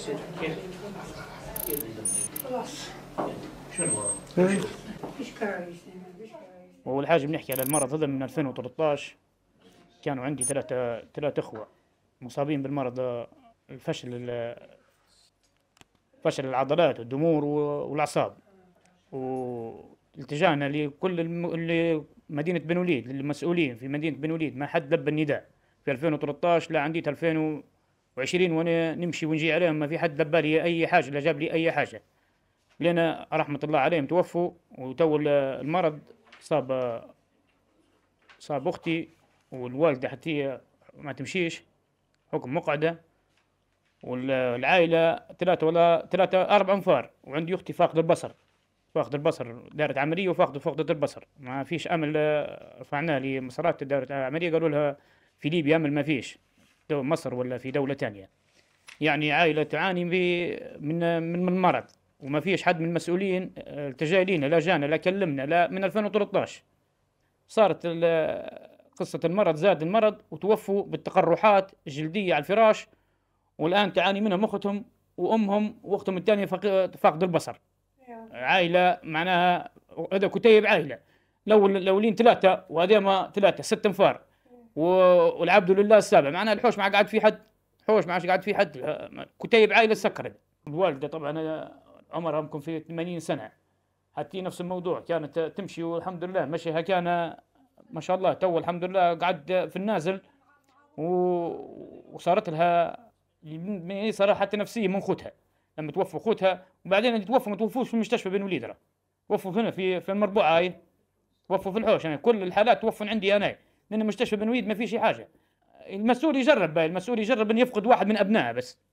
أول حاجة والحاجه بنحكي على المرض هذا من 2013 كانوا عندي ثلاثه ثلاثه اخوه مصابين بالمرض آه، الفشل فشل العضلات والدمور والاعصاب والتجانا لكل الم... مدينه بن وليد للمسؤولين في مدينه بن وليد ما حد لبى النداء في 2013 لعنديت 2000 وعشرين وانا نمشي ونجي عليهم ما في حد دبالي اي حاجه لا جاب لي اي حاجه لنا رحمه الله عليهم توفوا وتو المرض صاب صاب اختي والوالده حتى ما تمشيش حكم مقعده والعائله ثلاثه ولا ثلاثه اربع انفار وعندي اختي فاقده البصر فاقد البصر دارت عملية وفاقد فقدت البصر ما فيش أمل رفعناه لمصرات دارت عملية قالوا لها في ليبيا أمل ما فيش مصر ولا في دولة ثانية يعني عائلة تعاني من من من مرض وما فيش حد من المسؤولين التجا آه، لا جانا لا كلمنا لا من 2013 صارت قصة المرض زاد المرض وتوفوا بالتقرحات الجلدية على الفراش والآن تعاني منهم أختهم وأمهم وأختهم الثانية فاقد البصر عائلة معناها هذا كتيب عائلة لو الاولين ثلاثة وهذا ما ثلاثة ست أنفار والعبد لله السابع معناها الحوش ما قعد في حد حوش ما قاعد قعد في حد كتيب عائله سكرت الوالده طبعا عمرها يمكن في 80 سنه حتى نفس الموضوع كانت تمشي والحمد لله مشيها كان ما شاء الله تو الحمد لله قعد في النازل وصارت لها صراحه حتى نفسيه من خوتها لما توفى خوتها وبعدين توفوا ما توفوش في المستشفى بين وليد توفوا هنا في في المربوعه هاي توفوا في الحوش يعني كل الحالات توفوا عندي انا لان مستشفى بنويد ما في شي حاجه المسؤول يجرب المسؤول يجرب ان يفقد واحد من ابنائه بس